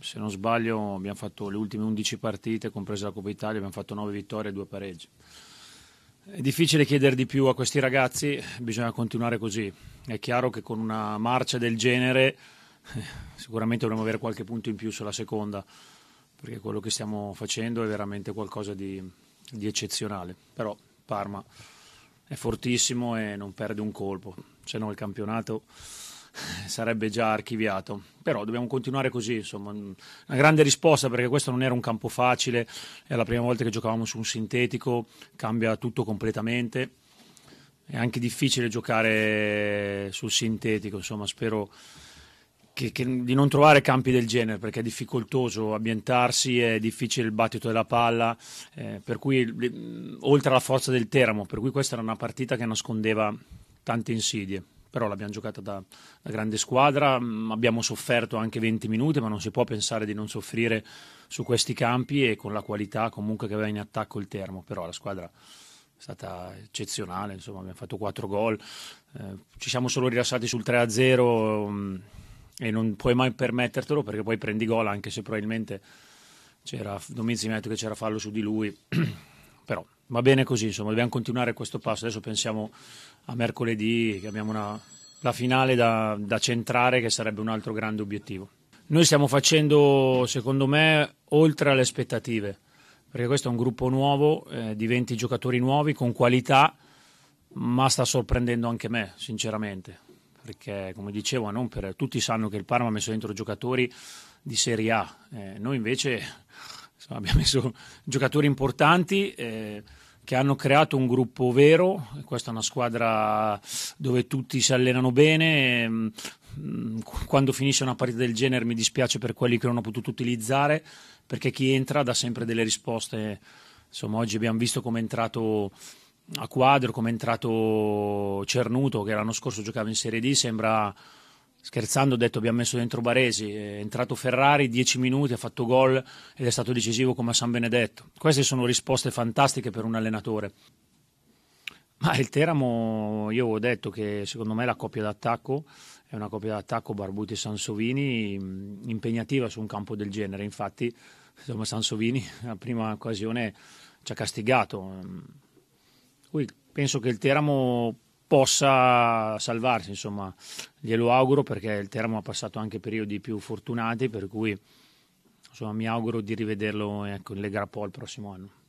se non sbaglio abbiamo fatto le ultime 11 partite, compresa la Coppa Italia, abbiamo fatto 9 vittorie e 2 pareggi. È difficile chiedere di più a questi ragazzi, bisogna continuare così. È chiaro che con una marcia del genere eh, sicuramente dovremmo avere qualche punto in più sulla seconda, perché quello che stiamo facendo è veramente qualcosa di, di eccezionale. Però Parma è fortissimo e non perde un colpo, se no il campionato sarebbe già archiviato. Però dobbiamo continuare così, insomma, una grande risposta perché questo non era un campo facile, è la prima volta che giocavamo su un sintetico, cambia tutto completamente. È anche difficile giocare sul sintetico, insomma, spero che, che, di non trovare campi del genere perché è difficoltoso ambientarsi, è difficile il battito della palla, eh, per cui oltre alla forza del Teramo, per cui questa era una partita che nascondeva tante insidie però l'abbiamo giocata da, da grande squadra, mm, abbiamo sofferto anche 20 minuti, ma non si può pensare di non soffrire su questi campi e con la qualità comunque che aveva in attacco il Termo, però la squadra è stata eccezionale, insomma, abbiamo fatto 4 gol, eh, ci siamo solo rilassati sul 3-0 mh, mm, e non puoi mai permettertelo perché poi prendi gol anche se probabilmente c'era Domizzi mi ha detto che c'era fallo su di lui, però va bene così, insomma, dobbiamo continuare questo passo. Adesso pensiamo a mercoledì, che abbiamo una, la finale da, da centrare, che sarebbe un altro grande obiettivo. Noi stiamo facendo, secondo me, oltre alle aspettative, perché questo è un gruppo nuovo, eh, di 20 giocatori nuovi, con qualità, ma sta sorprendendo anche me, sinceramente. Perché, come dicevo, per, tutti sanno che il Parma ha messo dentro giocatori di Serie A, eh, noi invece abbiamo messo giocatori importanti. Eh, che hanno creato un gruppo vero, questa è una squadra dove tutti si allenano bene, ehm, mm, quando finisce una partita del genere mi dispiace per quelli che non ho potuto utilizzare, perché chi entra dà sempre delle risposte, insomma oggi abbiamo visto come è entrato a quadro, come è entrato Cernuto che l'anno scorso giocava in Serie D, sembra scherzando ho detto abbiamo messo dentro Baresi, è entrato Ferrari, 10 minuti, ha fatto gol ed è stato decisivo come a San Benedetto. Queste sono risposte fantastiche per un allenatore. Ma il Teramo, io ho detto che secondo me la coppia d'attacco è una coppia d'attacco Barbuti e Sansovini mm, impegnativa su un campo del genere, infatti insomma, Sansovini la prima occasione ci ha castigato. Quindi mm. penso che il Teramo possa salvarsi, insomma, glielo auguro perché il Teramo ha passato anche periodi più fortunati, per cui insomma, mi auguro di rivederlo ecco, in Lega Pro il prossimo anno.